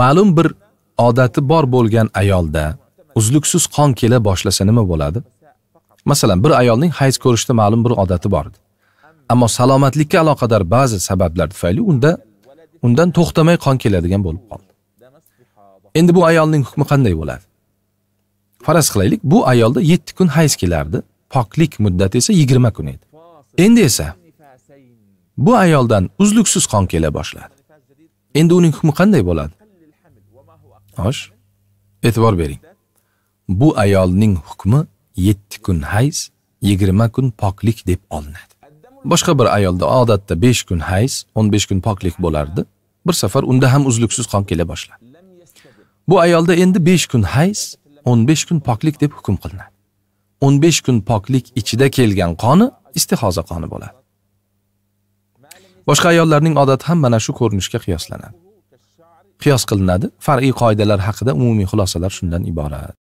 ma'lum bir odati bor bo'lgan ayolda uzluksiz qon kela boshlasa nima bo'ladi masalan bir ayolning hayz ko'rishda ma'lum bir odati bor ammo salomatlikka aloqador ba'zi sabablar tufayli unda undan to'xtamay qon keladigan bo'lib qoldi endi bu ayolning hukmi qanday bo'ladi faraz qilaylik bu ayolda yetti kun hayz kelardi poklik muddati esa yigirma kun edi endi esa bu ayoldan uzluksiz qon kela boshladi endi uning hukmi qanday bo'ladi osh e'tibor bering bu ayolning hukmi 7 kun hayz 20 kun poklik deb olinadi boshqa bir ayolda odatda 5 kun hayz 15 kun poklik bo'lardi bir safar unda ham uzluksiz qon kela boshladi bu ayolda endi 5 kun hayz 15 kun poklik deb hukm qilinadi 15 kun poklik ichida kelgan qoni istihoza qoni bo'ladi boshqa ayollarning odati ham mana shu ko'rinishga qiyoslanadi qiyos qilinadi far'iy qoidalar haqida umumiy xulosalar shundan iborat